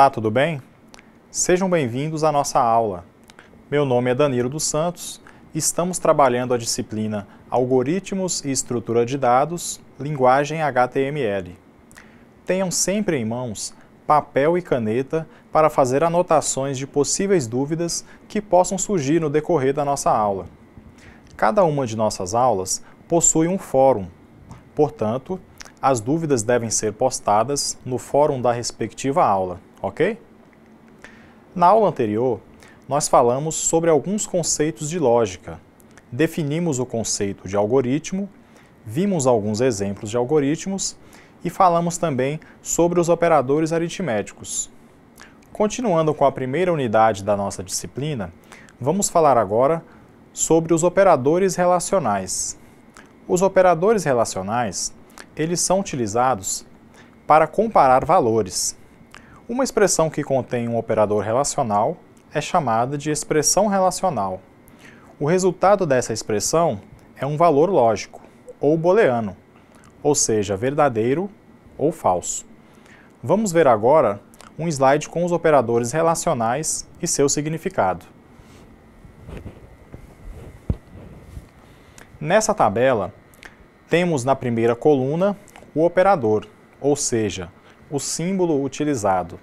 Olá, tudo bem? Sejam bem-vindos à nossa aula. Meu nome é Danilo dos Santos e estamos trabalhando a disciplina Algoritmos e Estrutura de Dados, Linguagem HTML. Tenham sempre em mãos papel e caneta para fazer anotações de possíveis dúvidas que possam surgir no decorrer da nossa aula. Cada uma de nossas aulas possui um fórum, portanto, as dúvidas devem ser postadas no fórum da respectiva aula ok? Na aula anterior, nós falamos sobre alguns conceitos de lógica. Definimos o conceito de algoritmo, vimos alguns exemplos de algoritmos e falamos também sobre os operadores aritméticos. Continuando com a primeira unidade da nossa disciplina, vamos falar agora sobre os operadores relacionais. Os operadores relacionais, eles são utilizados para comparar valores. Uma expressão que contém um operador relacional é chamada de expressão relacional. O resultado dessa expressão é um valor lógico, ou booleano, ou seja, verdadeiro ou falso. Vamos ver agora um slide com os operadores relacionais e seu significado. Nessa tabela, temos na primeira coluna o operador, ou seja, o símbolo utilizado.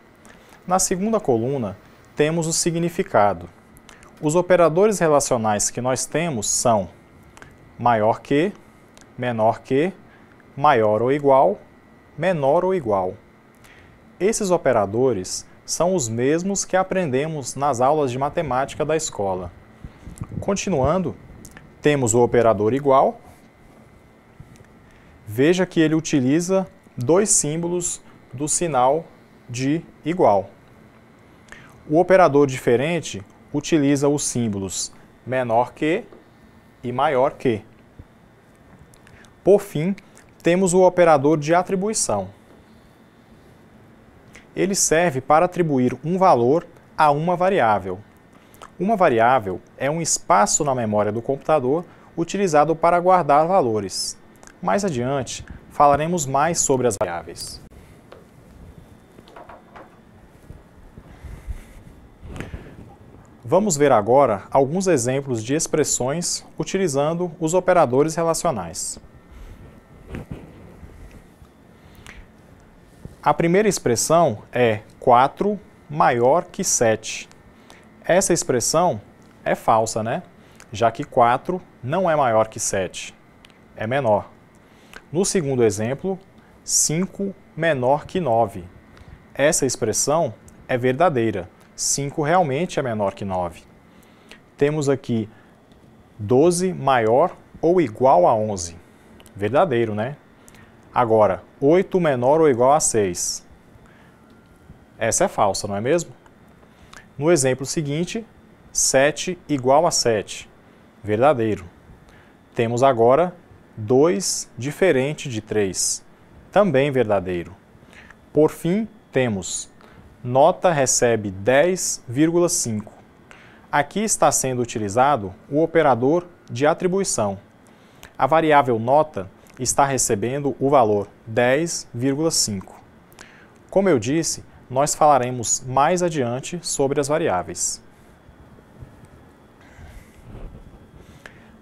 Na segunda coluna, temos o significado. Os operadores relacionais que nós temos são maior que, menor que, maior ou igual, menor ou igual. Esses operadores são os mesmos que aprendemos nas aulas de matemática da escola. Continuando, temos o operador igual. Veja que ele utiliza dois símbolos do sinal de igual. O operador diferente utiliza os símbolos menor que e maior que. Por fim, temos o operador de atribuição. Ele serve para atribuir um valor a uma variável. Uma variável é um espaço na memória do computador utilizado para guardar valores. Mais adiante, falaremos mais sobre as variáveis. Vamos ver agora alguns exemplos de expressões utilizando os operadores relacionais. A primeira expressão é 4 maior que 7. Essa expressão é falsa, né? Já que 4 não é maior que 7, é menor. No segundo exemplo, 5 menor que 9. Essa expressão é verdadeira 5 realmente é menor que 9. Temos aqui 12 maior ou igual a 11. Verdadeiro, né? Agora, 8 menor ou igual a 6. Essa é falsa, não é mesmo? No exemplo seguinte, 7 igual a 7. Verdadeiro. Temos agora 2 diferente de 3. Também verdadeiro. Por fim, temos nota recebe 10,5. Aqui está sendo utilizado o operador de atribuição. A variável nota está recebendo o valor 10,5. Como eu disse, nós falaremos mais adiante sobre as variáveis.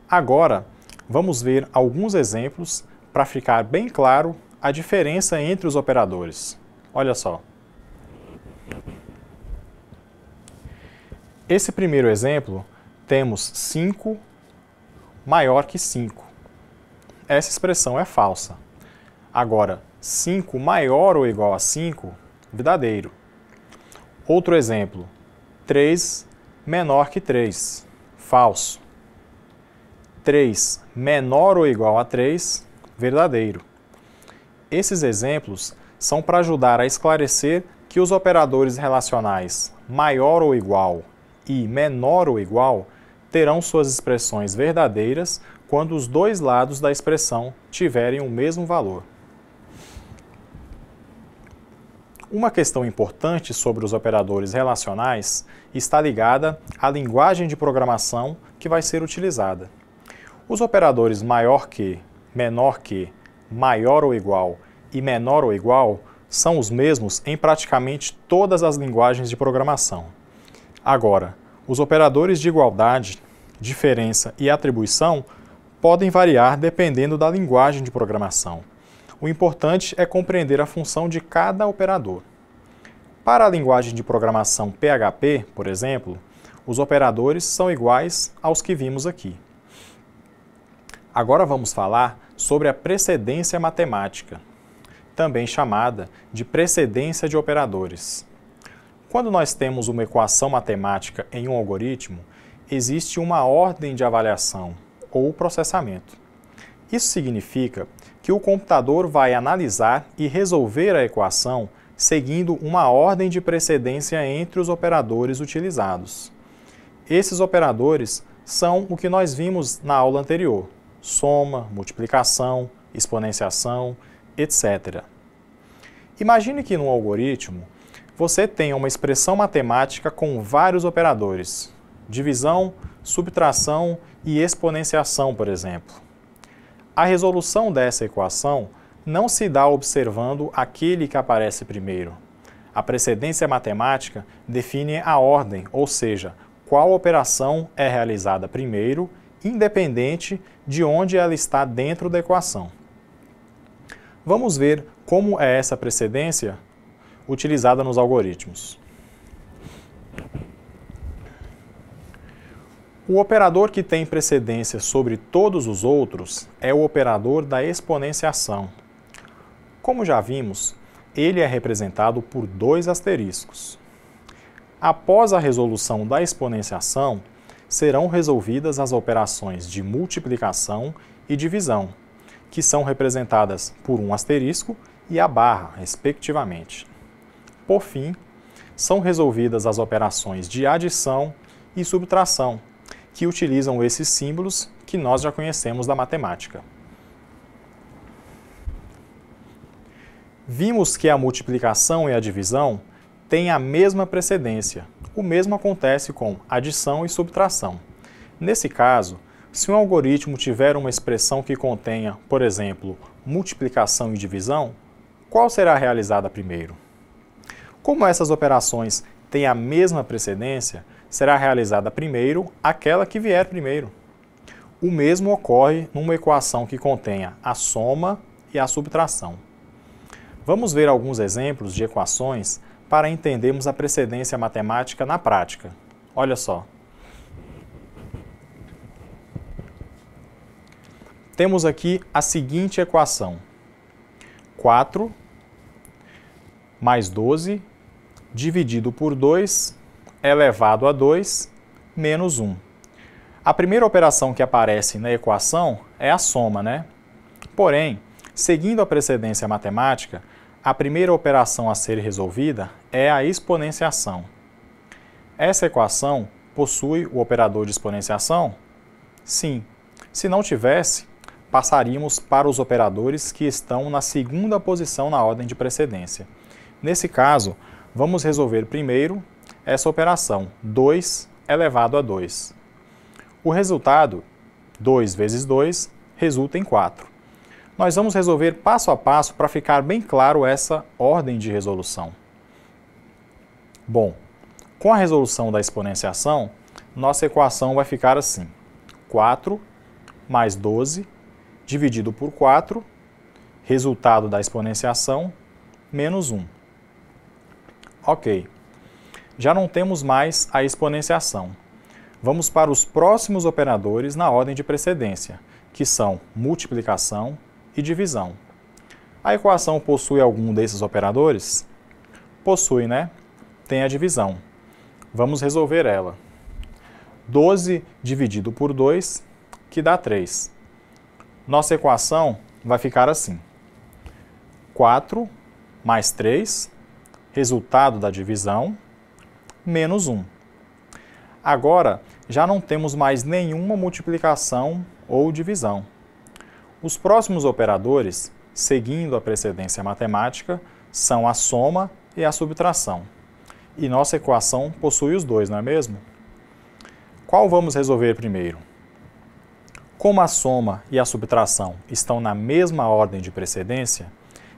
Agora, vamos ver alguns exemplos para ficar bem claro a diferença entre os operadores. Olha só. Esse primeiro exemplo, temos 5 maior que 5. Essa expressão é falsa. Agora, 5 maior ou igual a 5, verdadeiro. Outro exemplo, 3 menor que 3, falso. 3 menor ou igual a 3, verdadeiro. Esses exemplos são para ajudar a esclarecer que os operadores relacionais maior ou igual e menor ou igual terão suas expressões verdadeiras quando os dois lados da expressão tiverem o mesmo valor. Uma questão importante sobre os operadores relacionais está ligada à linguagem de programação que vai ser utilizada. Os operadores maior que, menor que, maior ou igual e menor ou igual são os mesmos em praticamente todas as linguagens de programação. Agora, os operadores de igualdade, diferença e atribuição podem variar dependendo da linguagem de programação. O importante é compreender a função de cada operador. Para a linguagem de programação PHP, por exemplo, os operadores são iguais aos que vimos aqui. Agora vamos falar sobre a precedência matemática, também chamada de precedência de operadores. Quando nós temos uma equação matemática em um algoritmo, existe uma ordem de avaliação ou processamento. Isso significa que o computador vai analisar e resolver a equação seguindo uma ordem de precedência entre os operadores utilizados. Esses operadores são o que nós vimos na aula anterior: soma, multiplicação, exponenciação, etc. Imagine que no algoritmo você tem uma expressão matemática com vários operadores, divisão, subtração e exponenciação, por exemplo. A resolução dessa equação não se dá observando aquele que aparece primeiro. A precedência matemática define a ordem, ou seja, qual operação é realizada primeiro, independente de onde ela está dentro da equação. Vamos ver como é essa precedência utilizada nos algoritmos. O operador que tem precedência sobre todos os outros é o operador da exponenciação. Como já vimos, ele é representado por dois asteriscos. Após a resolução da exponenciação, serão resolvidas as operações de multiplicação e divisão, que são representadas por um asterisco e a barra, respectivamente. Por fim, são resolvidas as operações de adição e subtração, que utilizam esses símbolos que nós já conhecemos da matemática. Vimos que a multiplicação e a divisão têm a mesma precedência. O mesmo acontece com adição e subtração. Nesse caso, se um algoritmo tiver uma expressão que contenha, por exemplo, multiplicação e divisão, qual será realizada primeiro? Como essas operações têm a mesma precedência, será realizada primeiro aquela que vier primeiro. O mesmo ocorre numa equação que contenha a soma e a subtração. Vamos ver alguns exemplos de equações para entendermos a precedência matemática na prática. Olha só. Temos aqui a seguinte equação. 4 mais 12 dividido por 2 elevado é a 2 menos 1. A primeira operação que aparece na equação é a soma, né? Porém, seguindo a precedência matemática, a primeira operação a ser resolvida é a exponenciação. Essa equação possui o operador de exponenciação? Sim. Se não tivesse, passaríamos para os operadores que estão na segunda posição na ordem de precedência. Nesse caso, Vamos resolver primeiro essa operação 2 elevado a 2. O resultado, 2 vezes 2, resulta em 4. Nós vamos resolver passo a passo para ficar bem claro essa ordem de resolução. Bom, com a resolução da exponenciação, nossa equação vai ficar assim. 4 mais 12 dividido por 4, resultado da exponenciação, menos 1. Ok. Já não temos mais a exponenciação. Vamos para os próximos operadores na ordem de precedência, que são multiplicação e divisão. A equação possui algum desses operadores? Possui, né? Tem a divisão. Vamos resolver ela. 12 dividido por 2, que dá 3. Nossa equação vai ficar assim. 4 mais 3 resultado da divisão, menos 1. Agora, já não temos mais nenhuma multiplicação ou divisão. Os próximos operadores, seguindo a precedência matemática, são a soma e a subtração. E nossa equação possui os dois, não é mesmo? Qual vamos resolver primeiro? Como a soma e a subtração estão na mesma ordem de precedência,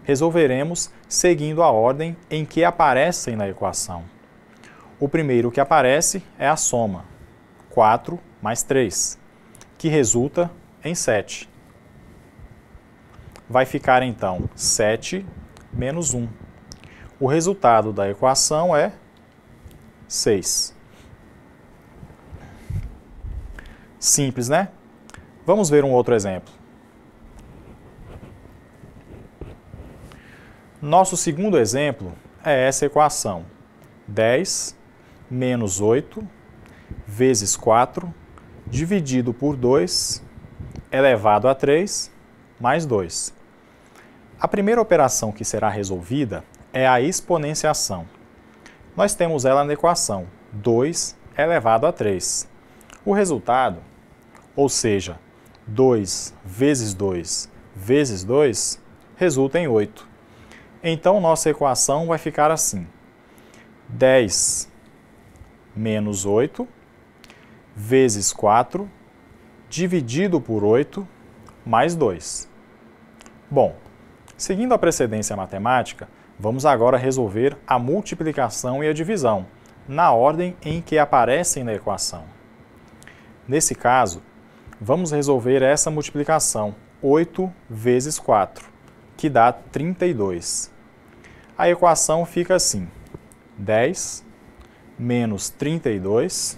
resolveremos seguindo a ordem em que aparecem na equação. O primeiro que aparece é a soma, 4 mais 3, que resulta em 7. Vai ficar então 7 menos 1. O resultado da equação é 6. Simples, né? Vamos ver um outro exemplo. Nosso segundo exemplo é essa equação. 10 menos 8 vezes 4 dividido por 2 elevado a 3 mais 2. A primeira operação que será resolvida é a exponenciação. Nós temos ela na equação 2 elevado a 3. O resultado, ou seja, 2 vezes 2 vezes 2, resulta em 8. Então, nossa equação vai ficar assim. 10 menos 8 vezes 4 dividido por 8 mais 2. Bom, seguindo a precedência matemática, vamos agora resolver a multiplicação e a divisão, na ordem em que aparecem na equação. Nesse caso, vamos resolver essa multiplicação, 8 vezes 4 que dá 32. A equação fica assim, 10 menos 32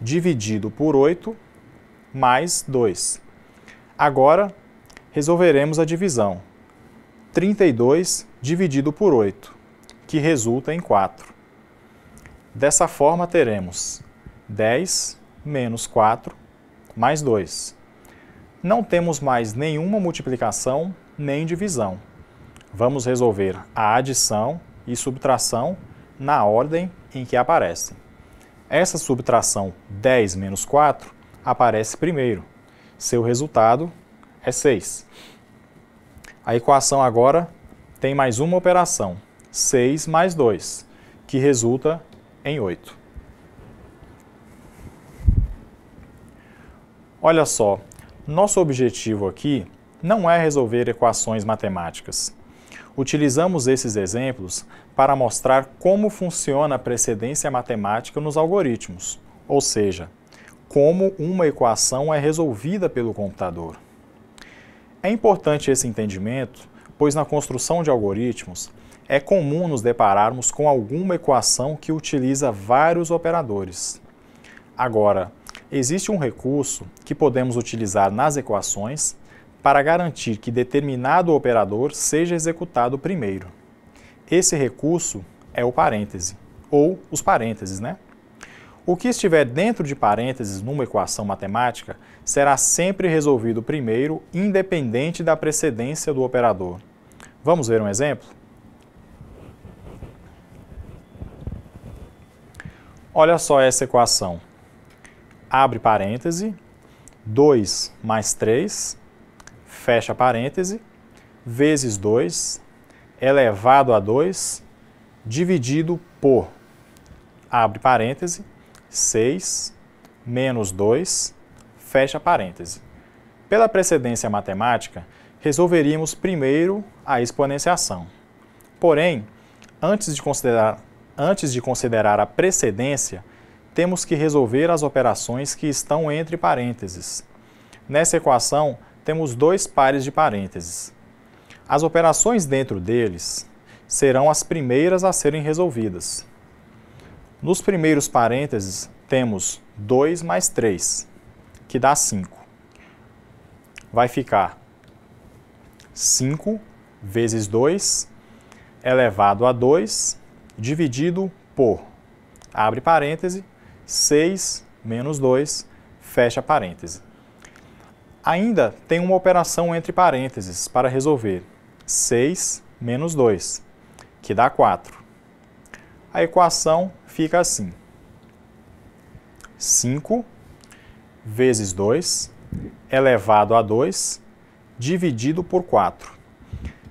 dividido por 8 mais 2. Agora, resolveremos a divisão. 32 dividido por 8, que resulta em 4. Dessa forma, teremos 10 menos 4 mais 2. Não temos mais nenhuma multiplicação nem divisão. Vamos resolver a adição e subtração na ordem em que aparecem. Essa subtração 10 menos 4 aparece primeiro. Seu resultado é 6. A equação agora tem mais uma operação, 6 mais 2, que resulta em 8. Olha só, nosso objetivo aqui não é resolver equações matemáticas. Utilizamos esses exemplos para mostrar como funciona a precedência matemática nos algoritmos, ou seja, como uma equação é resolvida pelo computador. É importante esse entendimento, pois na construção de algoritmos é comum nos depararmos com alguma equação que utiliza vários operadores. Agora, existe um recurso que podemos utilizar nas equações para garantir que determinado operador seja executado primeiro. Esse recurso é o parêntese, ou os parênteses, né? O que estiver dentro de parênteses numa equação matemática será sempre resolvido primeiro, independente da precedência do operador. Vamos ver um exemplo? Olha só essa equação. Abre parêntese, 2 mais 3 fecha parêntese, vezes 2, elevado a 2, dividido por, abre parêntese, 6 menos 2, fecha parêntese. Pela precedência matemática, resolveríamos primeiro a exponenciação. Porém, antes de considerar, antes de considerar a precedência, temos que resolver as operações que estão entre parênteses. Nessa equação, temos dois pares de parênteses. As operações dentro deles serão as primeiras a serem resolvidas. Nos primeiros parênteses, temos 2 mais 3, que dá 5. Vai ficar 5 vezes 2 elevado a 2 dividido por, abre parêntese, 6 menos 2, fecha parêntese. Ainda tem uma operação entre parênteses para resolver. 6 menos 2, que dá 4. A equação fica assim. 5 vezes 2 elevado a 2 dividido por 4.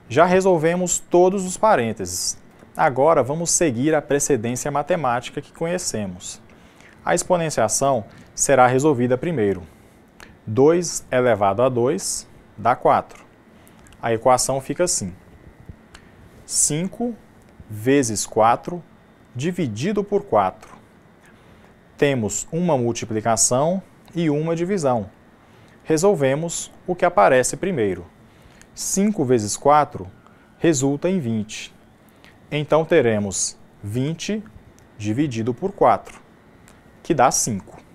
Já resolvemos todos os parênteses. Agora vamos seguir a precedência matemática que conhecemos. A exponenciação será resolvida primeiro. 2 elevado a 2 dá 4. A equação fica assim. 5 vezes 4 dividido por 4. Temos uma multiplicação e uma divisão. Resolvemos o que aparece primeiro. 5 vezes 4 resulta em 20. Então teremos 20 dividido por 4, que dá 5.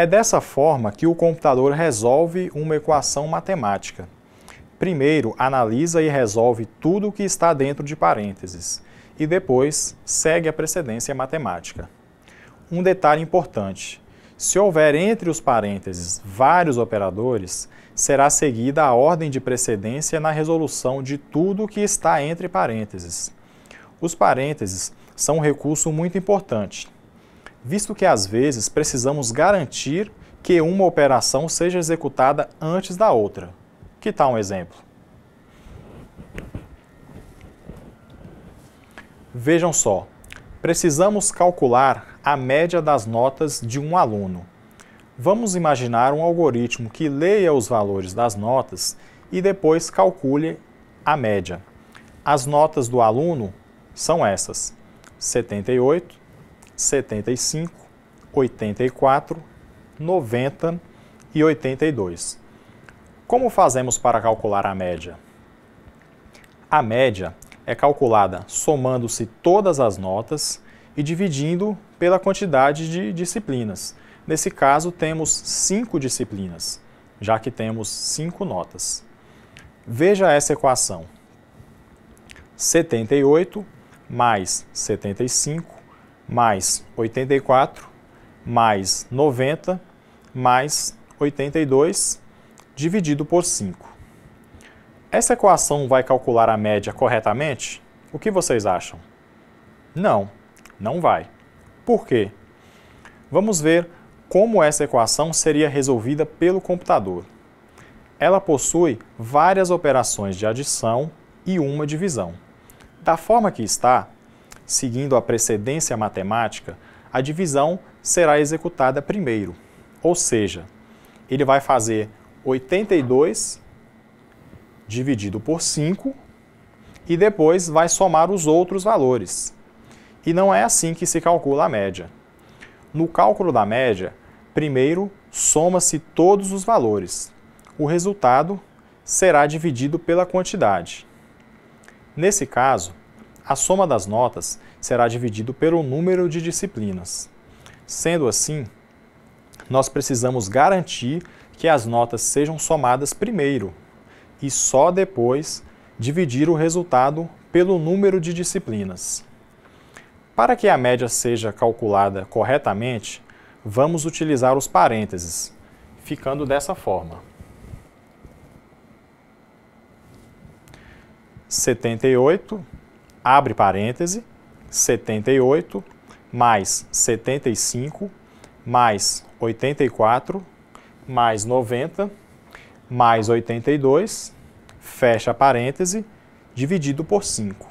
É dessa forma que o computador resolve uma equação matemática. Primeiro, analisa e resolve tudo o que está dentro de parênteses, e depois segue a precedência matemática. Um detalhe importante: se houver entre os parênteses vários operadores, será seguida a ordem de precedência na resolução de tudo o que está entre parênteses. Os parênteses são um recurso muito importante visto que às vezes precisamos garantir que uma operação seja executada antes da outra. Que tal um exemplo? Vejam só, precisamos calcular a média das notas de um aluno. Vamos imaginar um algoritmo que leia os valores das notas e depois calcule a média. As notas do aluno são essas: 78, 75, 84, 90 e 82. Como fazemos para calcular a média? A média é calculada somando-se todas as notas e dividindo pela quantidade de disciplinas. Nesse caso, temos cinco disciplinas, já que temos cinco notas. Veja essa equação. 78 mais 75 mais 84, mais 90, mais 82, dividido por 5. Essa equação vai calcular a média corretamente? O que vocês acham? Não, não vai. Por quê? Vamos ver como essa equação seria resolvida pelo computador. Ela possui várias operações de adição e uma divisão. Da forma que está, Seguindo a precedência matemática, a divisão será executada primeiro, ou seja, ele vai fazer 82 dividido por 5 e depois vai somar os outros valores. E não é assim que se calcula a média. No cálculo da média, primeiro soma-se todos os valores. O resultado será dividido pela quantidade. Nesse caso, a soma das notas será dividido pelo número de disciplinas. Sendo assim, nós precisamos garantir que as notas sejam somadas primeiro e só depois dividir o resultado pelo número de disciplinas. Para que a média seja calculada corretamente, vamos utilizar os parênteses, ficando dessa forma. 78 abre parêntese, 78 mais 75 mais 84 mais 90 mais 82, fecha parêntese, dividido por 5.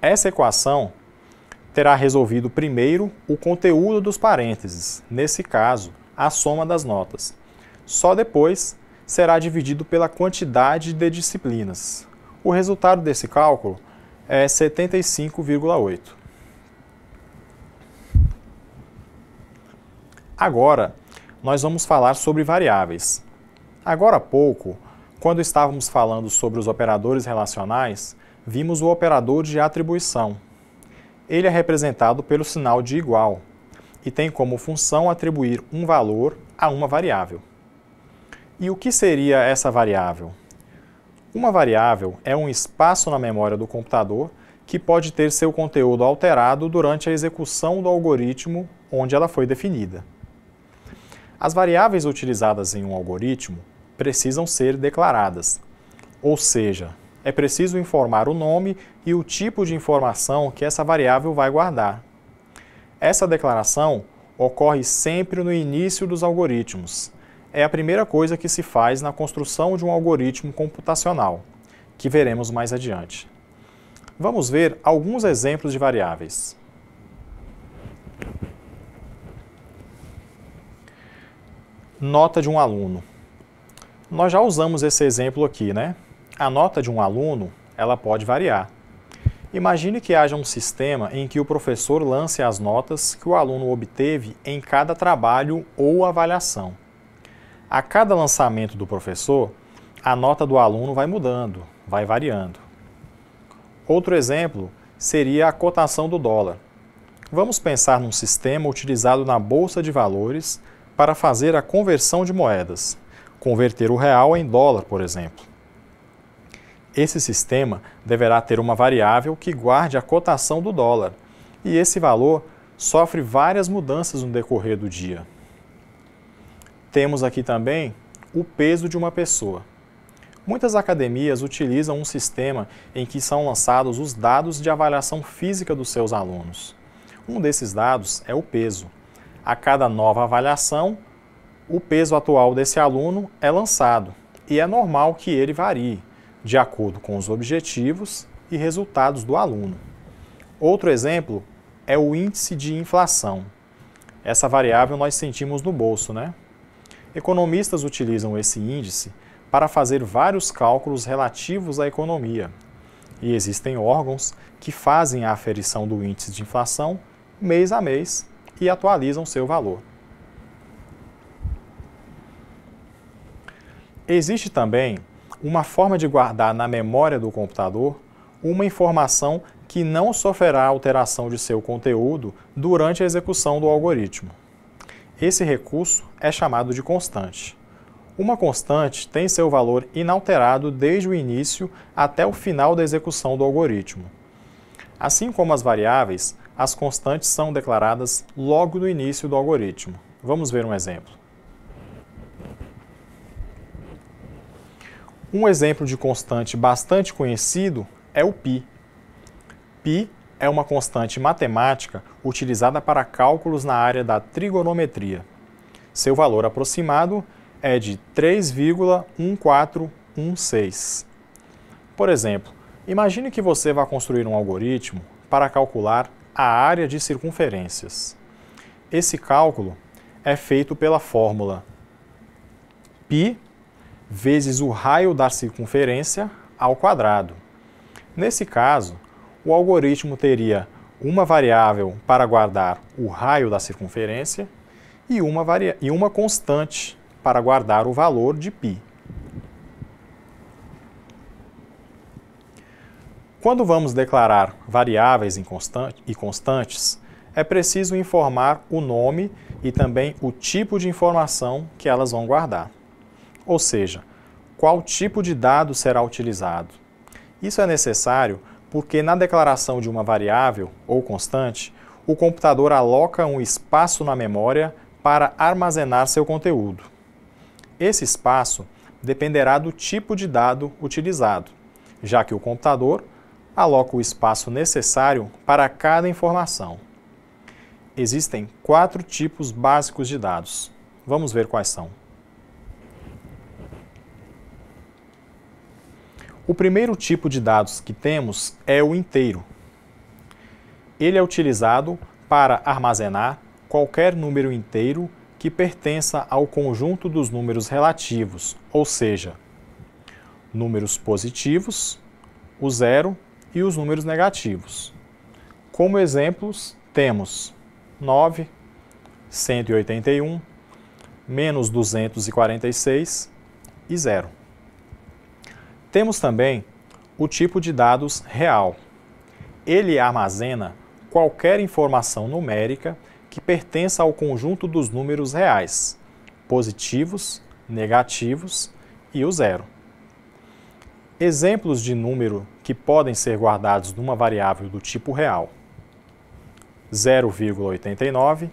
Essa equação terá resolvido primeiro o conteúdo dos parênteses, nesse caso, a soma das notas. Só depois será dividido pela quantidade de disciplinas. O resultado desse cálculo é 75,8. Agora, nós vamos falar sobre variáveis. Agora há pouco, quando estávamos falando sobre os operadores relacionais, vimos o operador de atribuição. Ele é representado pelo sinal de igual e tem como função atribuir um valor a uma variável. E o que seria essa variável? Uma variável é um espaço na memória do computador que pode ter seu conteúdo alterado durante a execução do algoritmo onde ela foi definida. As variáveis utilizadas em um algoritmo precisam ser declaradas, ou seja, é preciso informar o nome e o tipo de informação que essa variável vai guardar. Essa declaração ocorre sempre no início dos algoritmos, é a primeira coisa que se faz na construção de um algoritmo computacional, que veremos mais adiante. Vamos ver alguns exemplos de variáveis. Nota de um aluno. Nós já usamos esse exemplo aqui, né? A nota de um aluno, ela pode variar. Imagine que haja um sistema em que o professor lance as notas que o aluno obteve em cada trabalho ou avaliação. A cada lançamento do professor, a nota do aluno vai mudando, vai variando. Outro exemplo seria a cotação do dólar. Vamos pensar num sistema utilizado na Bolsa de Valores para fazer a conversão de moedas, converter o real em dólar, por exemplo. Esse sistema deverá ter uma variável que guarde a cotação do dólar, e esse valor sofre várias mudanças no decorrer do dia. Temos aqui também o peso de uma pessoa. Muitas academias utilizam um sistema em que são lançados os dados de avaliação física dos seus alunos. Um desses dados é o peso. A cada nova avaliação, o peso atual desse aluno é lançado e é normal que ele varie, de acordo com os objetivos e resultados do aluno. Outro exemplo é o índice de inflação. Essa variável nós sentimos no bolso, né? Economistas utilizam esse índice para fazer vários cálculos relativos à economia. E existem órgãos que fazem a aferição do índice de inflação mês a mês e atualizam seu valor. Existe também uma forma de guardar na memória do computador uma informação que não sofrerá alteração de seu conteúdo durante a execução do algoritmo. Esse recurso é chamado de constante. Uma constante tem seu valor inalterado desde o início até o final da execução do algoritmo. Assim como as variáveis, as constantes são declaradas logo no início do algoritmo. Vamos ver um exemplo. Um exemplo de constante bastante conhecido é o π. π é uma constante matemática utilizada para cálculos na área da trigonometria. Seu valor aproximado é de 3,1416. Por exemplo, imagine que você vá construir um algoritmo para calcular a área de circunferências. Esse cálculo é feito pela fórmula π vezes o raio da circunferência ao quadrado. Nesse caso, o algoritmo teria uma variável para guardar o raio da circunferência e uma, e uma constante para guardar o valor de π. Quando vamos declarar variáveis e constantes, é preciso informar o nome e também o tipo de informação que elas vão guardar. Ou seja, qual tipo de dado será utilizado. Isso é necessário porque na declaração de uma variável ou constante, o computador aloca um espaço na memória para armazenar seu conteúdo. Esse espaço dependerá do tipo de dado utilizado, já que o computador aloca o espaço necessário para cada informação. Existem quatro tipos básicos de dados. Vamos ver quais são. O primeiro tipo de dados que temos é o inteiro. Ele é utilizado para armazenar qualquer número inteiro que pertença ao conjunto dos números relativos, ou seja, números positivos, o zero e os números negativos. Como exemplos, temos 9, 181, menos 246 e zero. Temos também o tipo de dados real. Ele armazena qualquer informação numérica que pertença ao conjunto dos números reais, positivos, negativos e o zero. Exemplos de número que podem ser guardados numa variável do tipo real. 0,89,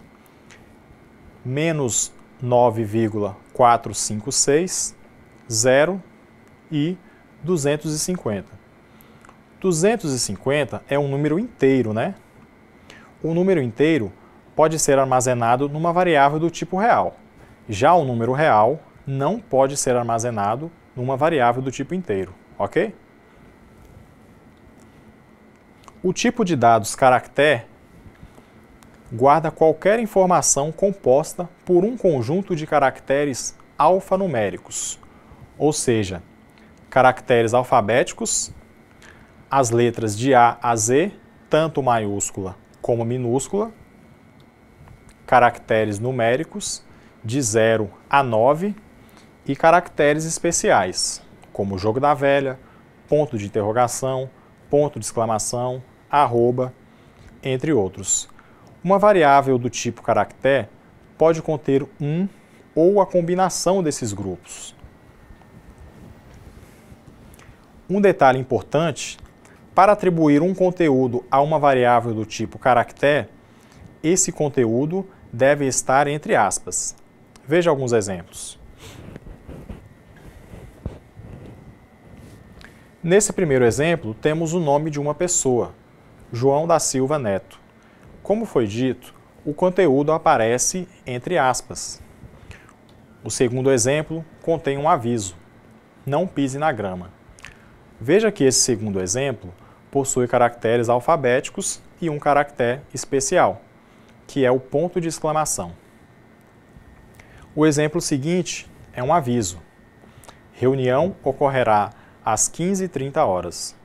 menos 9,456, 0 e 250. 250 é um número inteiro, né? O número inteiro pode ser armazenado numa variável do tipo real. Já o número real não pode ser armazenado numa variável do tipo inteiro, ok? O tipo de dados caractere guarda qualquer informação composta por um conjunto de caracteres alfanuméricos, ou seja, caracteres alfabéticos, as letras de A a Z, tanto maiúscula como minúscula, caracteres numéricos de 0 a 9 e caracteres especiais, como jogo da velha, ponto de interrogação, ponto de exclamação, arroba, entre outros. Uma variável do tipo caractere pode conter um ou a combinação desses grupos, Um detalhe importante, para atribuir um conteúdo a uma variável do tipo caractere, esse conteúdo deve estar entre aspas. Veja alguns exemplos. Nesse primeiro exemplo, temos o nome de uma pessoa, João da Silva Neto. Como foi dito, o conteúdo aparece entre aspas. O segundo exemplo contém um aviso: não pise na grama. Veja que esse segundo exemplo possui caracteres alfabéticos e um caractere especial, que é o ponto de exclamação. O exemplo seguinte é um aviso. Reunião ocorrerá às 15h30 horas.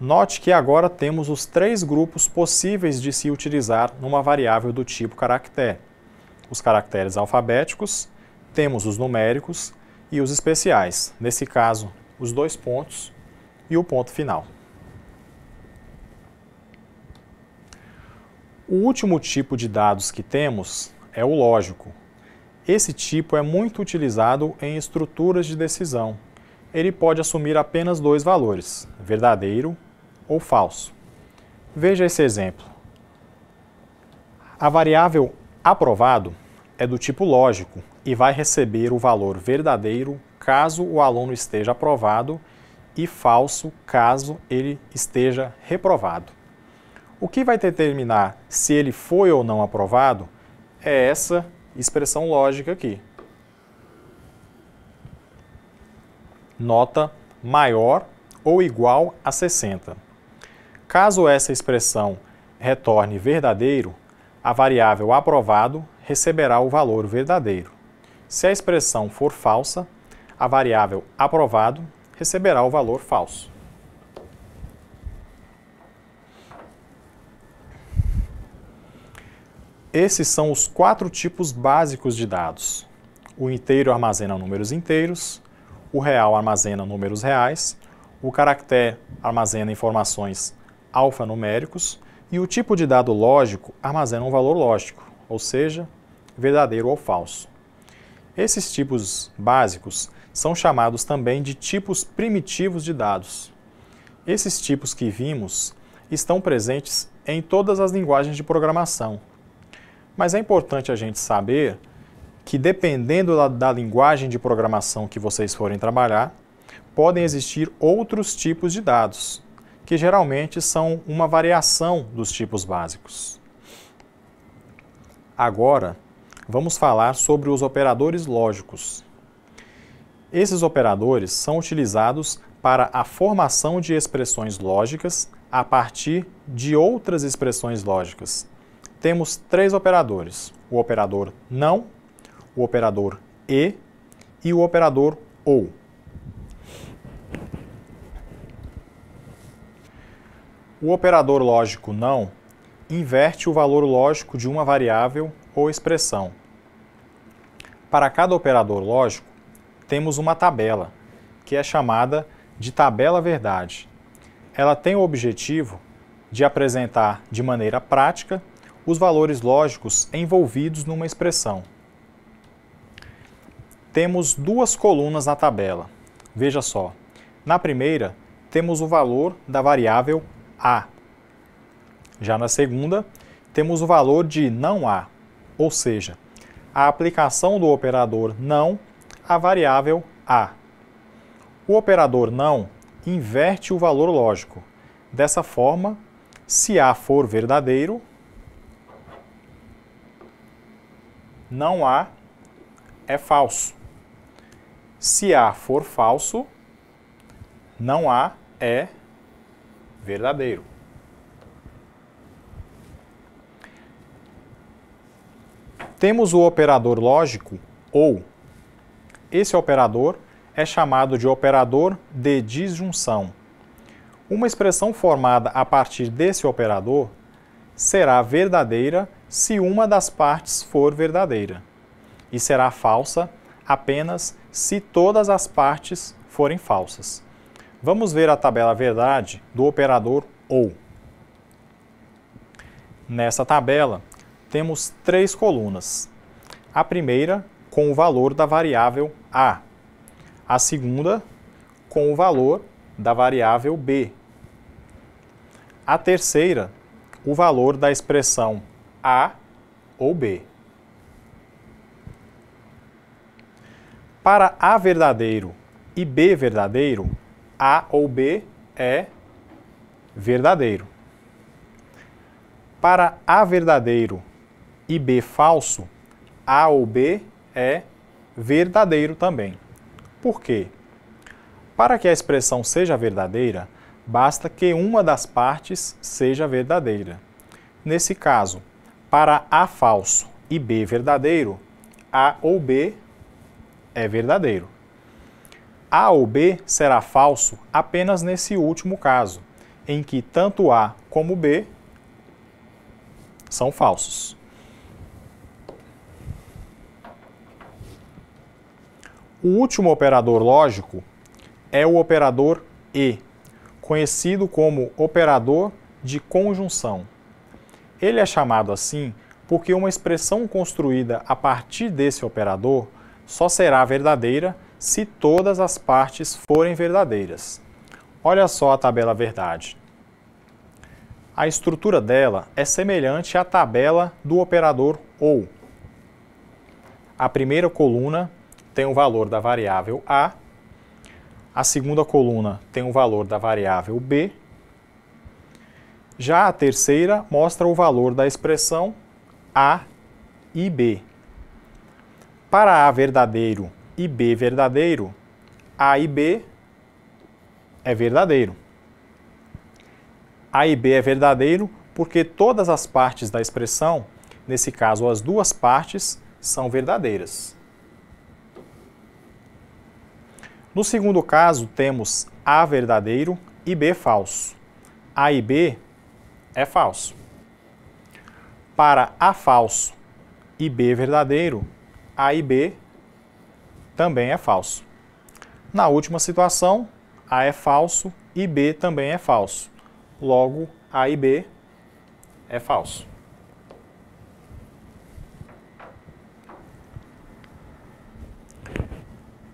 Note que agora temos os três grupos possíveis de se utilizar numa variável do tipo caractere. Os caracteres alfabéticos, temos os numéricos e os especiais, nesse caso os dois pontos e o ponto final. O último tipo de dados que temos é o lógico. Esse tipo é muito utilizado em estruturas de decisão. Ele pode assumir apenas dois valores, verdadeiro ou falso. Veja esse exemplo. A variável aprovado é do tipo lógico e vai receber o valor verdadeiro caso o aluno esteja aprovado e falso caso ele esteja reprovado. O que vai determinar se ele foi ou não aprovado é essa expressão lógica aqui. Nota maior ou igual a 60. Caso essa expressão retorne verdadeiro, a variável aprovado receberá o valor verdadeiro. Se a expressão for falsa, a variável aprovado receberá o valor falso. Esses são os quatro tipos básicos de dados. O inteiro armazena números inteiros, o real armazena números reais, o caractere armazena informações alfanuméricos e o tipo de dado lógico armazena um valor lógico, ou seja, verdadeiro ou falso. Esses tipos básicos são chamados também de tipos primitivos de dados. Esses tipos que vimos estão presentes em todas as linguagens de programação. Mas é importante a gente saber que dependendo da, da, linguagem de programação que vocês forem trabalhar, podem existir outros tipos de dados, que geralmente são uma variação dos tipos básicos. Agora, vamos falar sobre os operadores lógicos, esses operadores são utilizados para a formação de expressões lógicas a partir de outras expressões lógicas. Temos três operadores: o operador não, o operador e e o operador ou. O operador lógico não inverte o valor lógico de uma variável ou expressão. Para cada operador lógico, temos uma tabela, que é chamada de tabela verdade. Ela tem o objetivo de apresentar de maneira prática os valores lógicos envolvidos numa expressão. Temos duas colunas na tabela. Veja só. Na primeira, temos o valor da variável a. Já na segunda, temos o valor de não a, ou seja, a aplicação do operador não a variável a. O operador não inverte o valor lógico. Dessa forma, se a for verdadeiro, não a é falso. Se a for falso, não a é verdadeiro. Temos o operador lógico ou esse operador é chamado de operador de disjunção. Uma expressão formada a partir desse operador será verdadeira se uma das partes for verdadeira, e será falsa apenas se todas as partes forem falsas. Vamos ver a tabela verdade do operador OU. Nessa tabela, temos três colunas. A primeira com o valor da variável a, a segunda com o valor da variável B. A terceira, o valor da expressão A ou B. Para A verdadeiro e B verdadeiro, A ou B é verdadeiro. Para A verdadeiro e B falso, A ou B é verdadeiro verdadeiro também. Por quê? Para que a expressão seja verdadeira, basta que uma das partes seja verdadeira. Nesse caso, para A falso e B verdadeiro, A ou B é verdadeiro. A ou B será falso apenas nesse último caso, em que tanto A como B são falsos. O último operador lógico é o operador E, conhecido como operador de conjunção. Ele é chamado assim porque uma expressão construída a partir desse operador só será verdadeira se todas as partes forem verdadeiras. Olha só a tabela verdade. A estrutura dela é semelhante à tabela do operador OU. A primeira coluna tem o valor da variável A, a segunda coluna tem o valor da variável B, já a terceira mostra o valor da expressão A e B. Para A verdadeiro e B verdadeiro, A e B é verdadeiro. A e B é verdadeiro porque todas as partes da expressão, nesse caso as duas partes, são verdadeiras. No segundo caso, temos A verdadeiro e B falso. A e B é falso. Para A falso e B verdadeiro, A e B também é falso. Na última situação, A é falso e B também é falso. Logo, A e B é falso.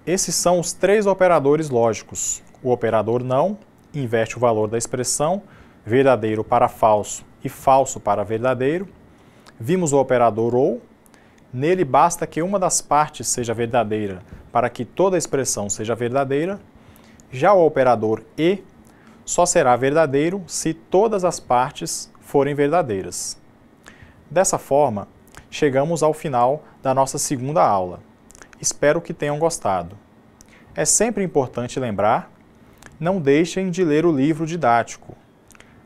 Esses são os três operadores lógicos. O operador não inverte o valor da expressão verdadeiro para falso e falso para verdadeiro. Vimos o operador ou. Nele basta que uma das partes seja verdadeira para que toda a expressão seja verdadeira. Já o operador e só será verdadeiro se todas as partes forem verdadeiras. Dessa forma, chegamos ao final da nossa segunda aula. Espero que tenham gostado. É sempre importante lembrar, não deixem de ler o livro didático.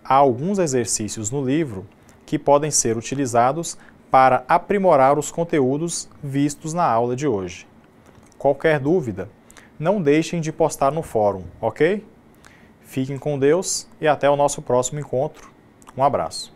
Há alguns exercícios no livro que podem ser utilizados para aprimorar os conteúdos vistos na aula de hoje. Qualquer dúvida, não deixem de postar no fórum, ok? Fiquem com Deus e até o nosso próximo encontro. Um abraço.